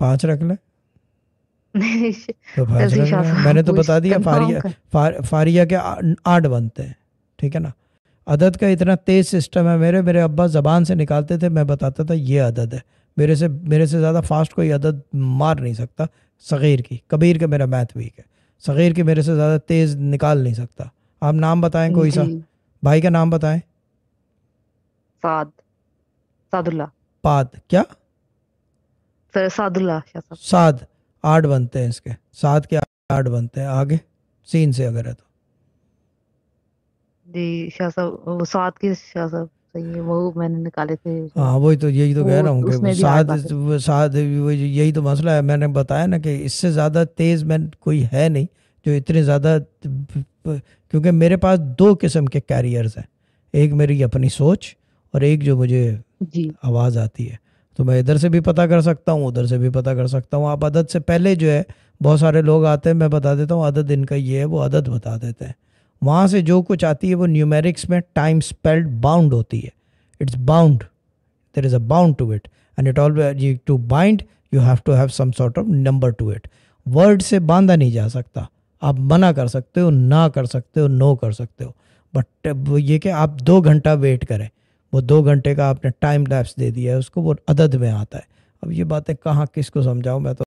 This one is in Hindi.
पाँच रख ले तो पांच रख ले तो मैंने तो बता दिया फारिया फार, फारिया के आठ बनते हैं ठीक है ना अदद का इतना तेज सिस्टम है मेरे मेरे अब्बा ज़बान से निकालते थे मैं बताता था ये अदद है मेरे से मेरे से ज़्यादा फास्ट कोई अदद मार नहीं सकता सग़ीर की कबीर का मेरा मैथ वीक है सग़ीर की मेरे से ज़्यादा तेज़ निकाल नहीं सकता आप नाम बताएं कोई सा भाई का नाम बताएं साद सादुल्ला पाद क्या साध आठ बनते हैं इसके सात के आठ बनते हैं आगे सीन से अगर है तो जी शाह साहब सात के शाह सही है वो मैंने निकाले थे हाँ वही तो यही तो कह रहा हूँ साध साध यही तो मसला है मैंने बताया ना कि इससे ज़्यादा तेज़ मैं कोई है नहीं जो इतने ज़्यादा क्योंकि मेरे पास दो किस्म के कैरियर्स हैं एक मेरी अपनी सोच और एक जो मुझे आवाज़ आती है तो मैं इधर से भी पता कर सकता हूँ उधर से भी पता कर सकता हूँ आप अदद से पहले जो है बहुत सारे लोग आते हैं मैं बता देता हूँ अदद इनका ये है वो अदद बता देते हैं वहाँ से जो कुछ आती है वो न्यूमेरिक्स में टाइम स्पेल्ड बाउंड होती है it's bound there is a bound to it and it all to bind you have to have some sort of number to it word से बांधा नहीं जा सकता आप मना कर सकते हो ना कर सकते हो नो कर सकते हो बट ये कि आप दो घंटा वेट करें वो दो घंटे का आपने टाइम लैप्स दे दिया है उसको वो अदद में आता है अब ये बातें कहाँ किस को समझाऊँ मैं तो